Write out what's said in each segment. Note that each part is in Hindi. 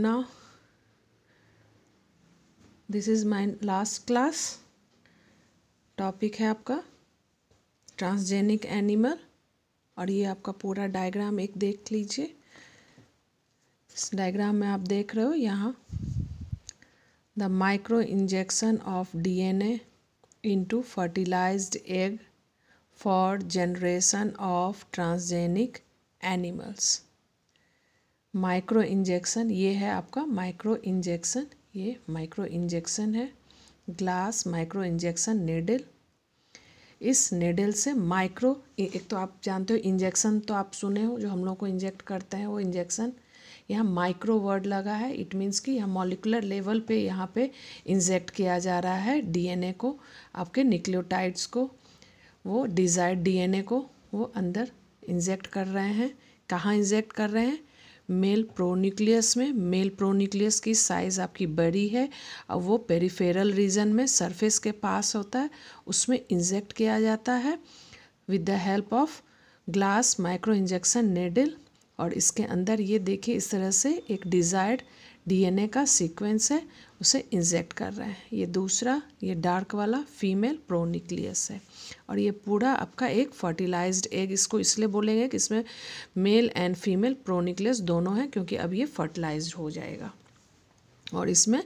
now this is my last class topic है आपका ट्रांसजेनिक एनिमल और ये आपका पूरा डायग्राम एक देख लीजिए इस डायग्राम में आप देख रहे हो यहाँ the micro injection of D N A into fertilize egg for generation of transgenic animals micro injection ये है आपका माइक्रो इंजेक्शन ये माइक्रो इंजेक्शन है ग्लास माइक्रो इंजेक्शन नेडल इस नेडल से माइक्रो एक तो आप जानते हो इंजेक्शन तो आप सुने हो जो हम लोग को इंजेक्ट करते हैं वो इंजेक्शन यहाँ माइक्रो वर्ड लगा है इट मीन्स कि यहाँ मॉलिकुलर लेवल पे यहाँ पे इंजेक्ट किया जा रहा है डीएनए को आपके न्यूक्लियोटाइड्स को वो डिजायर्ड डीएनए को वो अंदर इंजेक्ट कर रहे हैं कहाँ इंजेक्ट कर रहे हैं मेल प्रोन्यूक्लियस में मेल प्रोन्यूक्लियस की साइज़ आपकी बड़ी है और वो पेरिफेरल रीजन में सरफेस के पास होता है उसमें इंजेक्ट किया जाता है with the help of glass micro injection needle और इसके अंदर ये देखिए इस तरह से एक डिज़ायर्ड डीएनए का सीक्वेंस है उसे इंजेक्ट कर रहे हैं ये दूसरा ये डार्क वाला फीमेल प्रोनिक्लियस है और ये पूरा आपका एक फर्टिलाइज्ड एग इसको इसलिए बोलेंगे कि इसमें मेल एंड फीमेल प्रोनिक्लियस दोनों हैं क्योंकि अब ये फर्टिलाइज्ड हो जाएगा और इसमें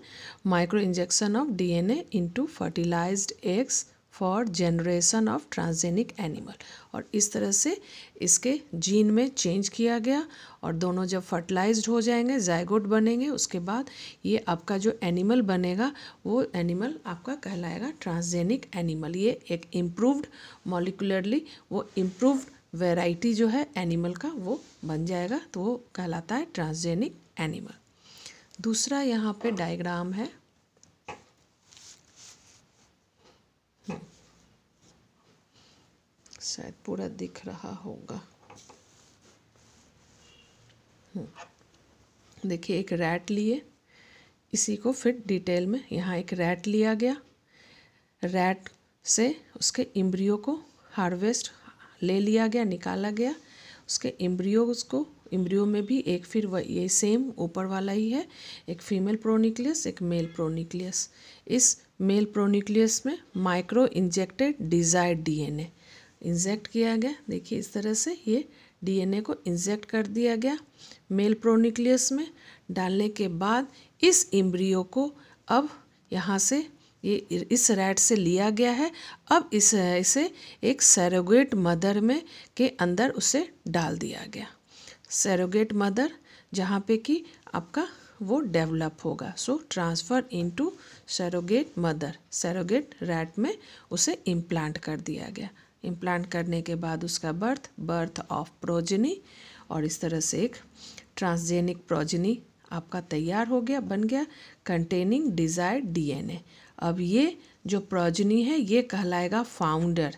micro injection of DNA into fertilized eggs for generation of transgenic animal और इस तरह से इसके जीन में चेंज किया गया और दोनों जब फर्टिलाइज्ड हो जाएंगे जायगोट बनेंगे उसके बाद ये आपका जो एनिमल बनेगा वो एनिमल आपका कहलाएगा ट्रांसजेनिक एनिमल ये एक इम्प्रूवड मॉलिकुलरली वो इम्प्रूव्ड वेराइटी जो है एनिमल का वो बन जाएगा तो वो कहलाता है ट्रांसजेनिक एनिमल दूसरा यहाँ पे डायग्राम है शायद पूरा दिख रहा होगा हम्म। देखिए एक रैट लिए इसी को फिर डिटेल में यहाँ एक रैट लिया गया रैट से उसके इम्ब्रियो को हार्वेस्ट ले लिया गया निकाला गया उसके इम्ब्रियो उसको इम्ब्रियो में भी एक फिर ये सेम ऊपर वाला ही है एक फीमेल प्रोनिक्लियस एक मेल प्रोनिक्लियस इस मेल प्रोनिक्लियस में micro injected desired DNA inject किया गया देखिए इस तरह से ये डीएनए को इंजेक्ट कर दिया गया मेल प्रोन्यूक्लियस में डालने के बाद इस इम्ब्रियो को अब यहाँ से ये इस रैट से लिया गया है अब इस इसे एक सैरोगेट मदर में के अंदर उसे डाल दिया गया सैरोगेट मदर जहाँ पे कि आपका वो डेवलप होगा so transfer into surrogate mother surrogate rat में उसे इम्प्लांट कर दिया गया इम्प्लांट करने के बाद उसका बर्थ बर्थ ऑफ प्रोजनी और इस तरह से एक ट्रांसजेनिक प्रोजनी आपका तैयार हो गया बन गया कंटेनिंग डिजायर डीएनए अब ये जो प्रोजनी है ये कहलाएगा फाउंडर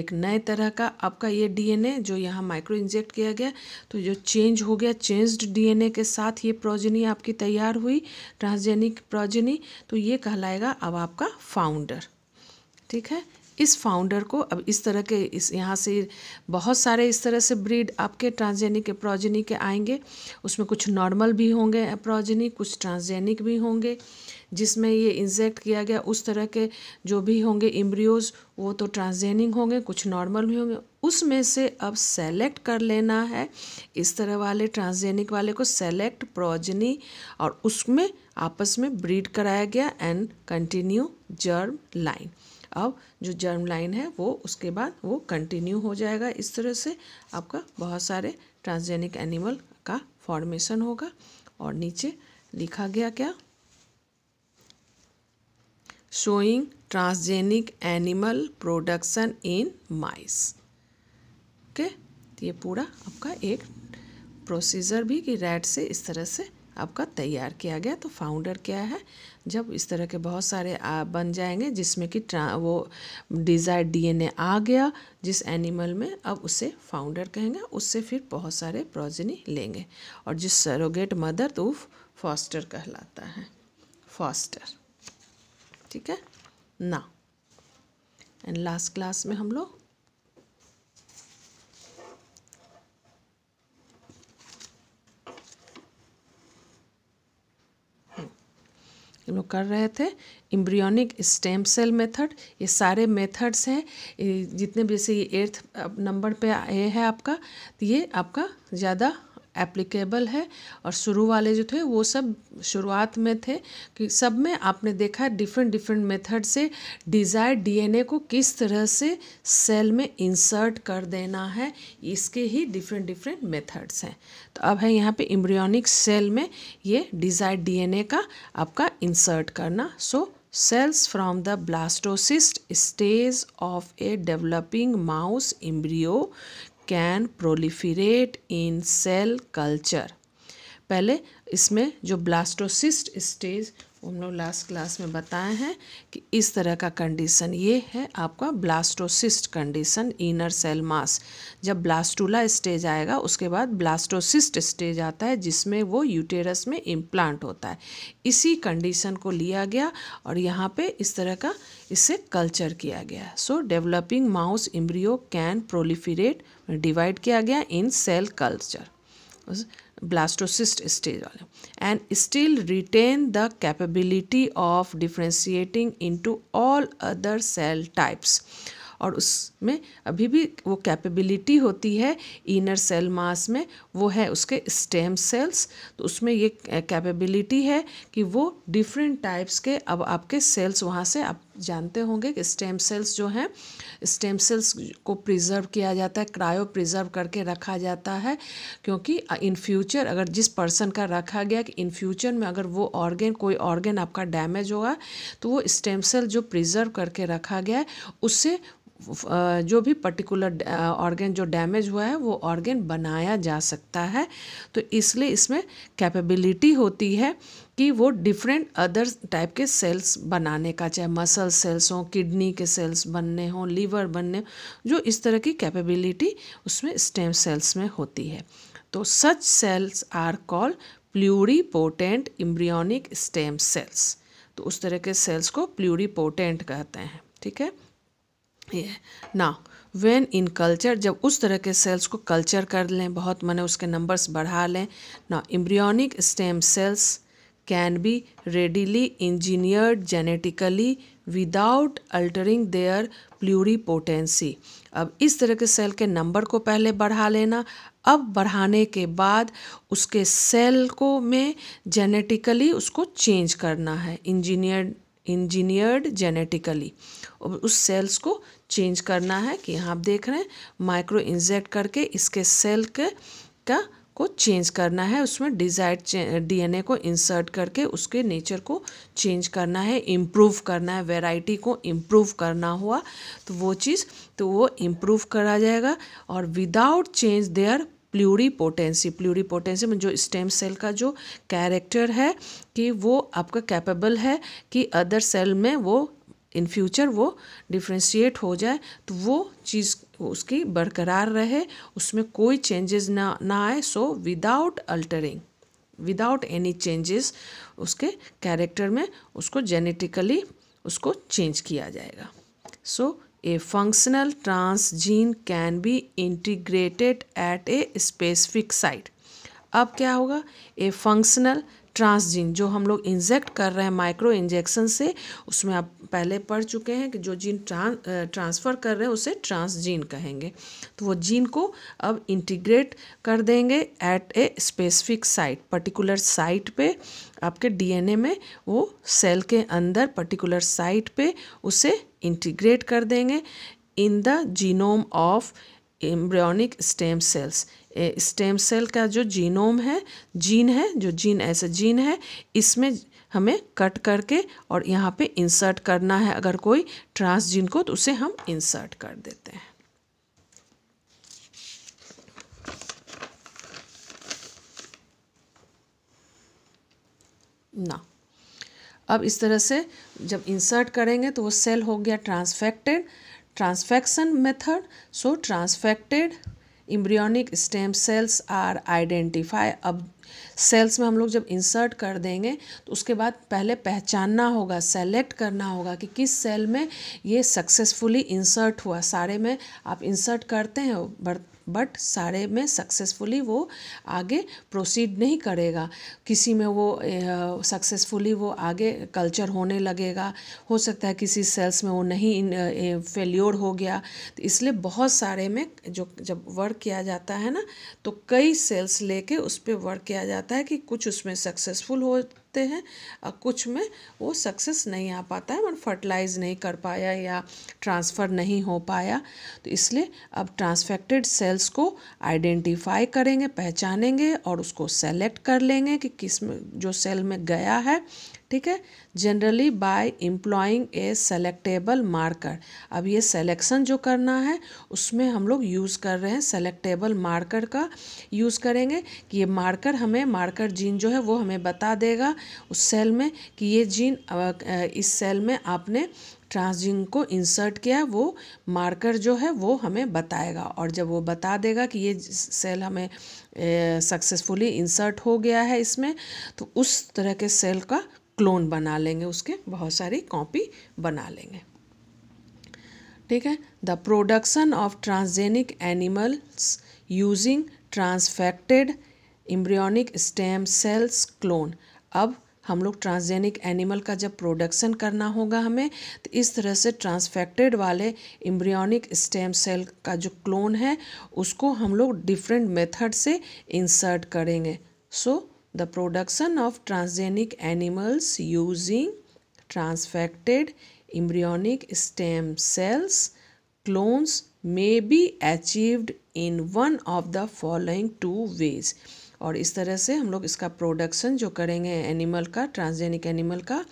एक नए तरह का आपका ये डीएनए जो यहाँ माइक्रो इंजेक्ट किया गया तो जो चेंज हो गया चेंज्ड डीएनए के साथ ये प्रोजनी आपकी तैयार हुई ट्रांसजेनिक प्रोजनी तो ये कहलाएगा अब आपका फाउंडर ठीक है इस फाउंडर को अब इस तरह के इस यहाँ से बहुत सारे इस तरह से ब्रीड आपके ट्रांसजेनिक प्रोजेनिक के आएंगे उसमें कुछ नॉर्मल भी होंगे प्रोजेनिक कुछ ट्रांसजेनिक भी होंगे जिसमें ये इंजेक्ट किया गया उस तरह के जो भी होंगे इम्ब्रियोज वो तो ट्रांसजेनिक होंगे कुछ नॉर्मल भी होंगे उसमें से अब सेलेक्ट कर लेना है इस तरह वाले ट्रांसजेनिक वाले को सेलेक्ट प्रोजनी और उसमें आपस में ब्रीड कराया गया एंड कंटिन्यू जर्म लाइन अब जो जर्म लाइन है वो उसके बाद वो कंटिन्यू हो जाएगा इस तरह से आपका बहुत सारे ट्रांसजेनिक एनिमल का फॉर्मेशन होगा और नीचे लिखा गया क्या showing transgenic animal production in mice okay ये पूरा आपका एक प्रोसीजर भी कि रैट से इस तरह से आपका तैयार किया गया तो फाउंडर क्या है जब इस तरह के बहुत सारे आ, बन जाएंगे जिसमें कि वो डिज़ायर डीएनए आ गया जिस एनिमल में अब उसे फाउंडर कहेंगे उससे फिर बहुत सारे प्रोजनी लेंगे और जिस सरोगेट मदर तो फॉस्टर कहलाता है फॉस्टर ठीक है ना एंड लास्ट क्लास में हम लोग कर रहे थे इम्ब्रियोनिक स्टेम सेल मेथड ये सारे मेथड्स हैं जितने भी जैसे ये एर्थ नंबर पे ए है आपका तो ये आपका ज़्यादा एप्लीकेबल है और शुरू वाले जो थे वो सब शुरुआत में थे कि सब में आपने देखा है डिफरेंट डिफरेंट मेथड से डिज़ायर डीएनए को किस तरह से सेल में इंसर्ट कर देना है इसके ही डिफरेंट डिफरेंट मेथड्स हैं तो अब है यहाँ पे इम्ब्रियोनिक सेल में ये डिज़ायर डीएनए का आपका इंसर्ट करना so cells from the blastocyst stage of a developing mouse embryo can proliferate in cell culture पहले इसमें जो ब्लास्टोसिस्ट स्टेज हम लोग लास्ट क्लास में बताए हैं कि इस तरह का कंडीशन ये है आपका blastocyst condition inner cell mass जब ब्लास्टूला स्टेज आएगा उसके बाद ब्लास्टोसिस्ट स्टेज आता है जिसमें वो यूटेरस में इम्प्लांट होता है इसी कंडीशन को लिया गया और यहाँ पे इस तरह का इसे कल्चर किया गया so developing mouse embryo can proliferate divide किया गया in cell culture blastocyst stage वाले and still retain the capability of differentiating into all other cell types और उसमें अभी भी वो कैपेबिलिटी होती है इनर सेल मास में वो है उसके स्टेम सेल्स तो उसमें ये कैपेबिलिटी है कि वो डिफरेंट टाइप्स के अब आपके सेल्स वहाँ से आप जानते होंगे कि स्टेम सेल्स जो हैं स्टेम सेल्स को प्रिजर्व किया जाता है क्रायो प्रिजर्व करके रखा जाता है क्योंकि इन फ्यूचर अगर जिस पर्सन का रखा गया कि इन फ्यूचर में अगर वो ऑर्गेन कोई ऑर्गेन आपका डैमेज होगा तो वो स्टेम सेल जो प्रिजर्व करके रखा गया है उससे जो भी पर्टिकुलर ऑर्गेन जो डैमेज हुआ है वो ऑर्गेन बनाया जा सकता है तो इसलिए इसमें कैपेबिलिटी होती है कि वो डिफरेंट अदर टाइप के सेल्स बनाने का चाहे मसल सेल्स हों किडनी के सेल्स बनने हों लीवर बनने जो इस तरह की कैपेबिलिटी उसमें स्टेम सेल्स में होती है तो such cells are call potent embryonic stem cells तो उस तरह के सेल्स को पोटेंट कहते हैं ठीक है ना वेन इन कल्चर जब उस तरह के सेल्स को कल्चर कर लें बहुत मैंने उसके नंबर्स बढ़ा लें ना embryonic stem cells can be readily engineered genetically without altering their pluripotency अब इस तरह के सेल के नंबर को पहले बढ़ा लेना अब बढ़ाने के बाद उसके सेल को में जेनेटिकली उसको चेंज करना है इंजीनियर इंजीनियर्ड जेनेटिकली और उस सेल्स को चेंज करना है कि यहाँ आप देख रहे हैं माइक्रो इंजेक्ट करके इसके सेल के का को चेंज करना है उसमें डिजायर्ड डीएनए को इंसर्ट करके उसके नेचर को चेंज करना है इम्प्रूव करना है वैरायटी को इम्प्रूव करना हुआ तो वो चीज़ तो वो इम्प्रूव करा जाएगा और without change their pluripotency pluripotency में जो स्टेम सेल का जो कैरेक्टर है कि वो आपका कैपेबल है कि अदर सेल में वो इन फ्यूचर वो डिफ्रेंशिएट हो जाए तो वो चीज़ उसकी बरकरार रहे उसमें कोई चेंजेस ना ना आए so without altering without any changes उसके कैरेक्टर में उसको जेनेटिकली उसको चेंज किया जाएगा सो so, A functional transgene can be integrated at a specific site. अब क्या होगा ए फंक्शनल ट्रांसजीन जो हम लोग इंजेक्ट कर रहे हैं माइक्रो इंजेक्शन से उसमें आप पहले पढ़ चुके हैं कि जो जीन ट्रां ट्रांसफ़र कर रहे हैं उसे ट्रांसजीन कहेंगे तो वो जीन को अब इंटीग्रेट कर देंगे at a specific site particular site पे आपके डीएनए में वो सेल के अंदर पर्टिकुलर साइट पे उसे इंटीग्रेट कर देंगे in the genome of embryonic stem cells stem cell का जो जीनोम है जीन है जो जीन ऐसा जीन है इसमें हमें कट करके और यहाँ पे इंसर्ट करना है अगर कोई ट्रांसजीन को तो उसे हम इंसर्ट कर देते हैं ना अब इस तरह से जब इंसर्ट करेंगे तो वो सेल हो गया transfected transfection method so transfected embryonic stem cells are identify अब सेल्स में हम लोग जब इंसर्ट कर देंगे तो उसके बाद पहले पहचानना होगा सेलेक्ट करना होगा कि किस सेल में ये सक्सेसफुली इंसर्ट हुआ सारे में आप इंसर्ट करते हैं बट सारे में सक्सेसफुली वो आगे प्रोसीड नहीं करेगा किसी में वो सक्सेसफुली वो आगे कल्चर होने लगेगा हो सकता है किसी सेल्स में वो नहीं फेल्योर हो गया तो इसलिए बहुत सारे में जो जब वर्क किया जाता है ना तो कई सेल्स लेके उस पर वर्क किया जाता है कि कुछ उसमें सक्सेसफुल हो सकते हैं कुछ में वो सक्सेस नहीं आ पाता है मतलब फर्टिलाइज नहीं कर पाया या ट्रांसफ़र नहीं हो पाया तो इसलिए अब ट्रांसफेक्टेड सेल्स को आइडेंटिफाई करेंगे पहचानेंगे और उसको सेलेक्ट कर लेंगे कि किस में जो सेल में गया है ठीक है generally by employing a selectable marker अब ये सेलेक्शन जो करना है उसमें हम लोग यूज़ कर रहे हैं सेलेक्टेबल मार्कर का यूज़ करेंगे कि ये मार्कर हमें मार्कर जीन जो है वो हमें बता देगा उस सेल में कि ये जीन इस सेल में आपने ट्रांसजीन को इंसर्ट किया वो मार्कर जो है वो हमें बताएगा और जब वो बता देगा कि ये सेल हमें सक्सेसफुली इंसर्ट हो गया है इसमें तो उस तरह के सेल का क्लोन बना लेंगे उसके बहुत सारी कॉपी बना लेंगे ठीक है the production of transgenic animals using transfected embryonic stem cells clone अब हम लोग ट्रांसजेनिक एनिमल का जब प्रोडक्शन करना होगा हमें तो इस तरह से ट्रांसफेक्टेड वाले इम्ब्रियनिक स्टेम सेल का जो क्लोन है उसको हम लोग डिफरेंट मेथड से इंसर्ट करेंगे so the production of transgenic animals using transfected embryonic stem cells clones may be achieved in one of the following two ways और इस तरह से हम लोग इसका प्रोडक्शन जो करेंगे एनिमल का ट्रांसजेनिक एनिमल का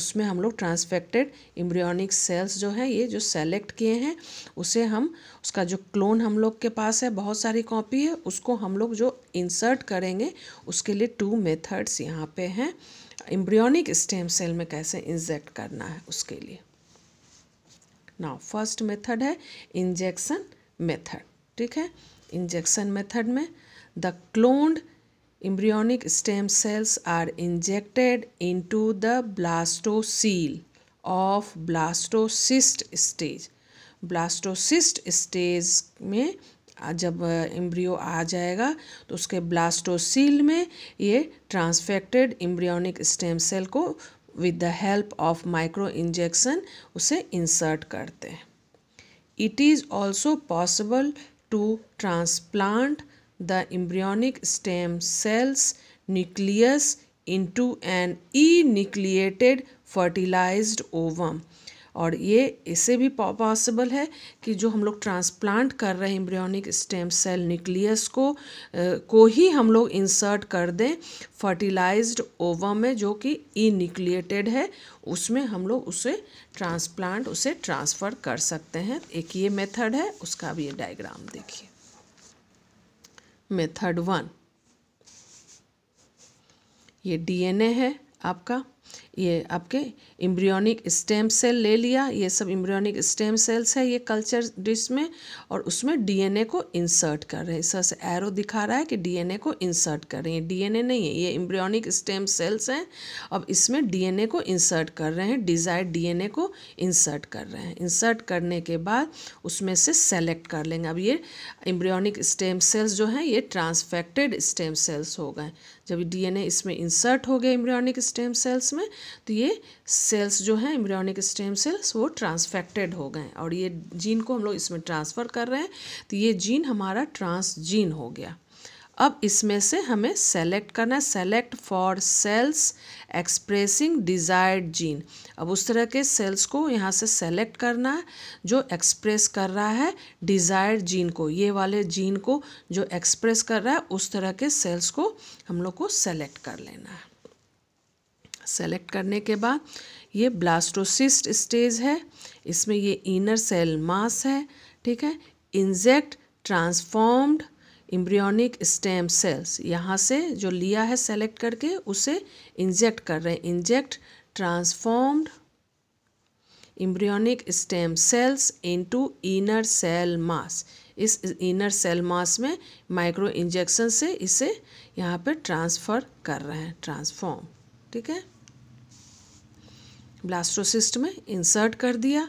उसमें हम लोग ट्रांसफेक्टेड इम्ब्रियनिक सेल्स जो है ये जो सेलेक्ट किए हैं उसे हम उसका जो क्लोन हम लोग के पास है बहुत सारी कॉपी है उसको हम लोग जो इंसर्ट करेंगे उसके लिए टू मेथड्स यहाँ पे हैं इम्ब्रियनिक स्टेम सेल में कैसे इंजेक्ट करना है उसके लिए नाउ फर्स्ट मेथड है इंजेक्शन मेथड ठीक है इंजेक्शन मेथड में the cloned embryonic stem cells are injected into the blastocele of blastocyst stage blastocyst stage में जब इम्ब्रियो आ जाएगा तो उसके ब्लास्टोसील में ये ट्रांसफेक्टेड एम्ब्रियोनिक स्टेम सेल को with the help of micro injection उसे इंसर्ट करते हैं it is also possible to transplant the the stem cells cells nucleus enucleated fertilized ovum और ये इससे भी पॉसिबल है कि जो हम लोग ट्रांसप्लांट कर रहे हैं एम्ब्रियोनिक स्टेम सेल न्यूक्लियस को आ, को ही हम लोग इंसर्ट कर दें फर्टिलाइज्ड ओवम में जो कि ई न्यूक्लिएटेड है उसमें हम लोग उसे ट्रांसप्लांट उसे ट्रांसफ़र कर सकते हैं एक ये मेथड है उसका भी ये डायग्राम देखिए मेथड वन ये डीएनए है आपका ये आपके इम्ब्रियोनिक स्टेम सेल ले लिया ये सब इम्ब्रियोनिक स्टेम सेल्स है ये कल्चर डिश में और उसमें डीएनए को इंसर्ट कर रहे हैं सर से एरो दिखा रहा है कि डीएनए को इंसर्ट कर रहे हैं डीएनए नहीं है ये इम्ब्रियोनिक स्टेम सेल्स हैं अब इसमें डीएनए को इंसर्ट कर रहे हैं डिजायर डीएनए को इंसर्ट कर रहे हैं इंसर्ट करने के बाद उसमें से सेलेक्ट कर लेंगे अब ये इम्ब्रियोनिक स्टेम सेल्स जो हैं ये ट्रांसफेक्टेड स्टेम सेल्स हो गए जब डी इसमें इंसर्ट हो गया इम्ब्रियोनिक स्टेम सेल्स में तो ये सेल्स जो हैं एम्ब्रियोनिक स्टेम सेल्स वो ट्रांसफेक्टेड हो गए और ये जीन को हम लोग इसमें ट्रांसफ़र कर रहे हैं तो ये जीन हमारा ट्रांस जीन हो गया अब इसमें से हमें सेलेक्ट करना है select for cells expressing desired gene अब उस तरह के सेल्स को यहाँ से सेलेक्ट करना है जो एक्सप्रेस कर रहा है डिज़ायर्ड जीन को ये वाले जीन को जो एक्सप्रेस कर रहा है उस तरह के सेल्स को हम लोग को सेलेक्ट कर लेना है सेलेक्ट करने के बाद ये ब्लास्टोसिस्ट स्टेज है इसमें ये इनर सेल मास है ठीक है inject transformed embryonic stem cells यहाँ से जो लिया है सेलेक्ट करके उसे इंजेक्ट कर रहे हैं inject transformed embryonic stem cells into inner cell mass इस इनर सेल मास में माइक्रो इंजेक्शन से इसे यहाँ पर ट्रांसफ़र कर रहे हैं ट्रांसफॉर्म ठीक है ब्लास्टोसिस्ट में इंसर्ट कर दिया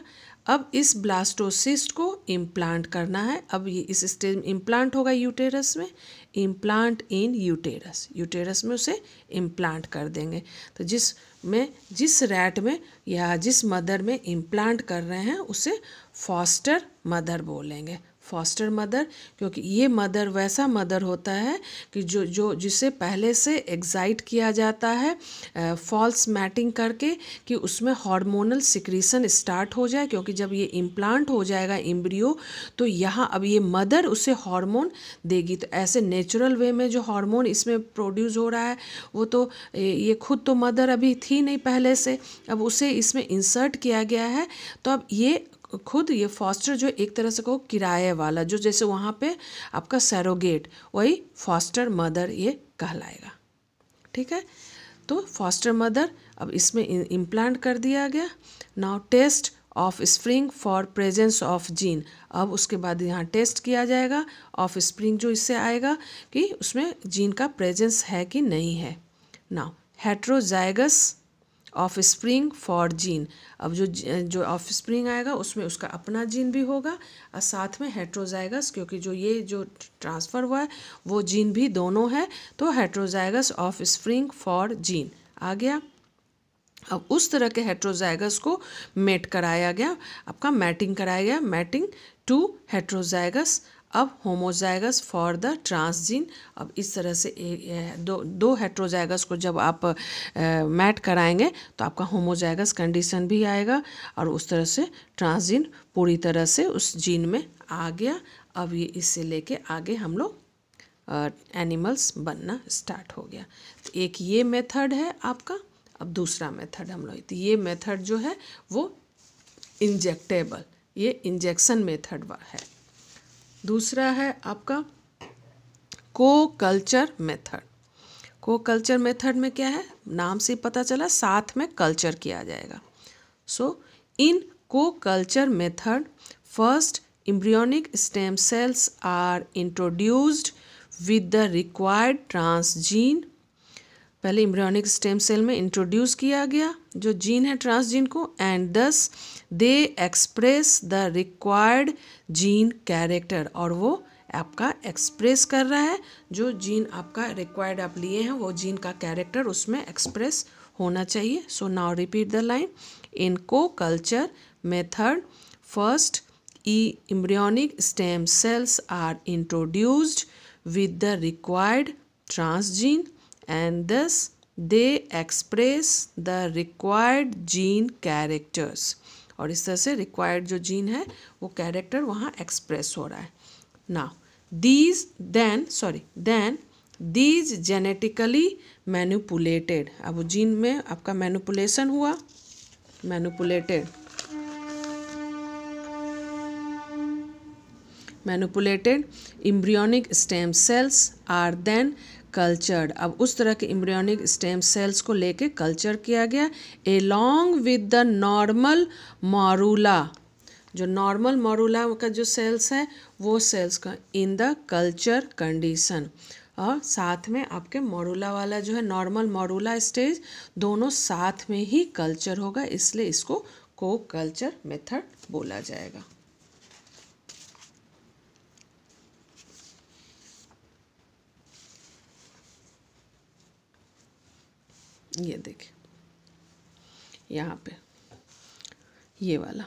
अब इस ब्लास्टोसिस्ट को इम्प्लांट करना है अब ये इस स्टेज में इम्प्लांट होगा यूटेरस में इम्प्लांट इन यूटेरस यूटेरस में उसे इम्प्लांट कर देंगे तो जिस में जिस रैट में या जिस मदर में इम्प्लांट कर रहे हैं उसे फॉस्टर मदर बोलेंगे फॉस्टर मदर क्योंकि ये मदर वैसा मदर होता है कि जो जो जिसे पहले से एग्जाइट किया जाता है फॉल्स मैटिंग करके कि उसमें हार्मोनल सिक्रीसन स्टार्ट हो जाए क्योंकि जब ये इम्प्लांट हो जाएगा इम्ब्रियो तो यहाँ अब ये मदर उसे हार्मोन देगी तो ऐसे नेचुरल वे में जो हार्मोन इसमें प्रोड्यूस हो रहा है वो तो ये खुद तो मदर अभी थी नहीं पहले से अब उसे इसमें इंसर्ट किया गया है तो अब ये खुद ये फॉस्टर जो एक तरह से कहो किराए वाला जो जैसे वहाँ पे आपका सैरोगेट वही फॉस्टर मदर ये कहलाएगा ठीक है तो फॉस्टर मदर अब इसमें इम्प्लांट कर दिया गया now test offspring for presence of gene अब उसके बाद यहाँ टेस्ट किया जाएगा ऑफ स्प्रिंग जो इससे आएगा कि उसमें जीन का प्रेजेंस है कि नहीं है now heterozygous offspring for gene अब जो जो ऑफ स्प्रिंग आएगा उसमें उसका अपना जीन भी होगा और साथ में हेट्रोजाइगस क्योंकि जो ये जो ट्रांसफ़र हुआ है वो जीन भी दोनों है तो heterozygous offspring for gene आ गया अब उस तरह के हेट्रोजाइगस को मेट कराया गया आपका मैटिंग कराया गया मैटिंग टू हेट्रोजाइगस अब होमोजाइगस फॉर द ट्रांसजीन अब इस तरह से दो दो हेट्रोजाइगस को जब आप मैट कराएंगे तो आपका होमोजाइगस कंडीशन भी आएगा और उस तरह से ट्रांसजीन पूरी तरह से उस जीन में आ गया अब ये इससे लेके आगे हम लोग एनिमल्स बनना स्टार्ट हो गया तो एक ये मेथड है आपका अब दूसरा मेथड हम लोग तो ये मेथड जो है वो इंजेक्टेबल ये इंजेक्शन मेथड है दूसरा है आपका coculture method coculture method में क्या है नाम से पता चला साथ में कल्चर किया जाएगा so in coculture method first embryonic stem cells are introduced with the required transgene पहले इम्ब्रियनिक स्टेम सेल में इंट्रोड्यूस किया गया जो जीन है ट्रांसजीन को and thus they express the required gene character और वो आपका एक्सप्रेस कर रहा है जो जीन आपका रिक्वायर्ड आप लिए हैं वो जीन का कैरेक्टर उसमें एक्सप्रेस होना चाहिए so now repeat the line in coculture method first E embryonic stem cells are introduced with the required transgene and thus they express the required gene characters और इस तरह से रिक्वायर्ड जो जीन है वो कैरेक्टर वहाँ एक्सप्रेस हो रहा है ना these then sorry then these genetically manipulated अब जीन में आपका मैनुपुलेशन हुआ manipulated manipulated embryonic stem cells are then cultured अब उस तरह के इम्ब्रियोनिक स्टेम सेल्स को लेके कल्चर किया गया along with the normal morula जो नॉर्मल मारूला का जो सेल्स है वो सेल्स का इन द कल्चर कंडीशन और साथ में आपके मोरूला वाला जो है नॉर्मल मोरूला स्टेज दोनों साथ में ही कल्चर होगा इसलिए इसको को कल्चर मेथड बोला जाएगा ये देखें यहाँ पे ये वाला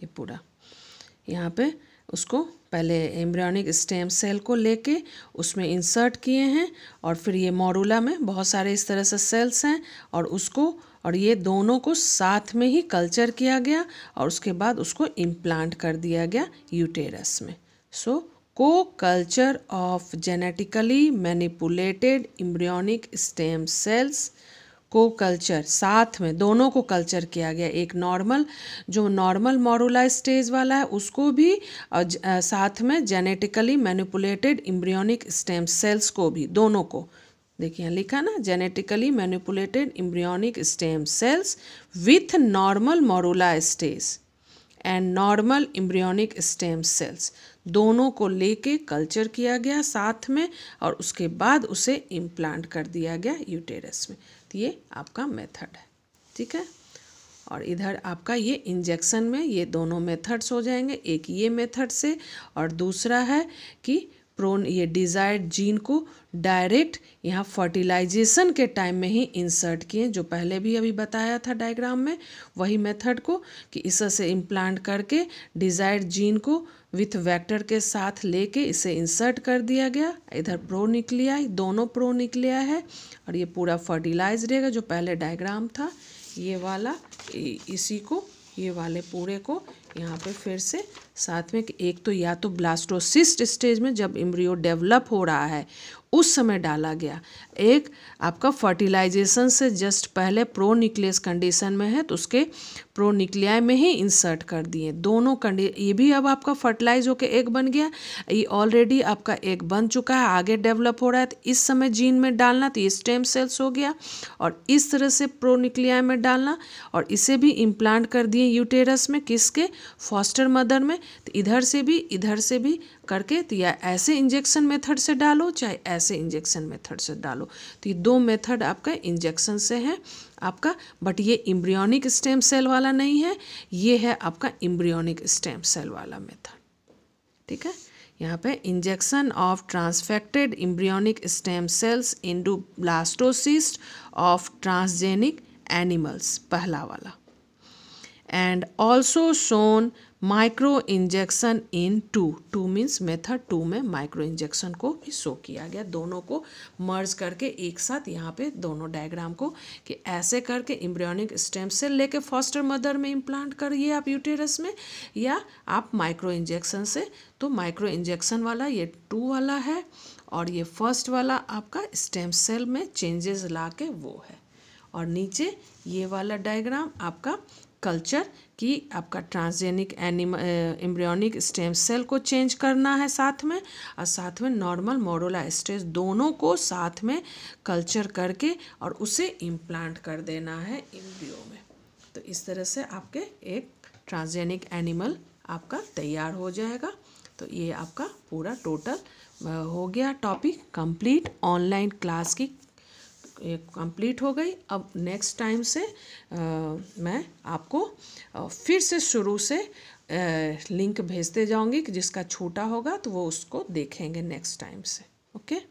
ये पूरा यहाँ पे उसको पहले एम्ब्रियोनिक स्टेम सेल को लेके उसमें इंसर्ट किए हैं और फिर ये मोरूला में बहुत सारे इस तरह से सेल्स हैं और उसको और ये दोनों को साथ में ही कल्चर किया गया और उसके बाद उसको इम्प्लांट कर दिया गया यूटेरस में so coculture of genetically manipulated embryonic stem cells को कल्चर साथ में दोनों को कल्चर किया गया एक नॉर्मल जो नॉर्मल मॉरूला स्टेज वाला है उसको भी और ज, आ, साथ में genetically manipulated embryonic stem cells को भी दोनों को देखिए यहाँ लिखा ना genetically manipulated embryonic stem cells with normal morula stage and normal embryonic stem cells दोनों को लेके कल्चर किया गया साथ में और उसके बाद उसे इम्प्लांट कर दिया गया यूटेरस में ये आपका मेथड है ठीक है और इधर आपका ये इंजेक्शन में ये दोनों मेथड्स हो जाएंगे एक ये मेथड से और दूसरा है कि प्रोन ये डिजायर्ड जीन को डायरेक्ट यहाँ फर्टिलाइजेशन के टाइम में ही इंसर्ट किए जो पहले भी अभी बताया था डायग्राम में वही मेथड को कि इससे इम्प्लांट करके डिजायर्ड जीन को विथ वेक्टर के साथ लेके इसे इंसर्ट कर दिया गया इधर प्रो निकलिया दोनों प्रो निकलिया है और ये पूरा फर्टिलाइज रहेगा जो पहले डायग्राम था ये वाला इसी को ये वाले पूरे को यहाँ पे फिर से साथ में एक तो या तो ब्लास्टोसिस्ट स्टेज में जब इम्ब्रियो डेवलप हो रहा है उस समय डाला गया एक आपका फर्टिलाइजेशन से जस्ट पहले प्रो न्यूक्लियस कंडीशन में है तो उसके प्रो न्यूक्लियाई में ही इंसर्ट कर दिए दोनों कंडी ये भी अब आपका फर्टिलाइज होकर एक बन गया ये ऑलरेडी आपका एक बन चुका है आगे डेवलप हो रहा है तो इस समय जीन में डालना तो ये स्टेम सेल्स हो गया और इस तरह से प्रो न्यूक्लियाई में डालना और इसे भी इम्प्लांट कर दिए यूटेरस में किसके फॉस्टर मदर में तो इधर से भी इधर से भी करके तो या ऐसे इंजेक्शन मेथड से डालो चाहे ऐसे इंजेक्शन मेथड से डालो तो ये दो मेथड आपका इंजेक्शन से है आपका बट ये इम्ब्रियोनिक स्टेम सेल वाला नहीं है ये है आपका इम्ब्रियोनिक स्टेम सेल वाला मेथड ठीक है यहाँ पे injection of transfected embryonic stem cells into blastocyst of transgenic animals पहला वाला and also shown micro injection into two means method two में माइक्रो इंजेक्शन को भी शो किया गया दोनों को मर्ज करके एक साथ यहाँ पे दोनों डायग्राम को कि ऐसे करके इम्ब्रियोनिक स्टेम से लेके फॉस्टर मदर में इम्प्लांट करिए आप यूटेरस में या आप माइक्रो इंजेक्शन से तो माइक्रो इंजेक्शन वाला ये टू वाला है और ये फर्स्ट वाला आपका स्टेम सेल में चेंजेस ला के वो है और नीचे ये वाला डायग्राम आपका कल्चर कि आपका ट्रांसजेनिक एनिम एम्ब्रियोनिक स्टेम सेल को चेंज करना है साथ में और साथ में नॉर्मल मोडोला स्टेज दोनों को साथ में कल्चर करके और उसे इम्प्लांट कर देना है इम्ब्रियो में तो इस तरह से आपके एक ट्रांसजेनिक एनिमल आपका तैयार हो जाएगा तो ये आपका पूरा टोटल हो गया टॉपिक कंप्लीट ऑनलाइन क्लास की कंप्लीट हो गई अब नेक्स्ट टाइम से आ, मैं आपको फिर से शुरू से लिंक भेजते जाऊंगी कि जिसका छोटा होगा तो वो उसको देखेंगे नेक्स्ट टाइम से ओके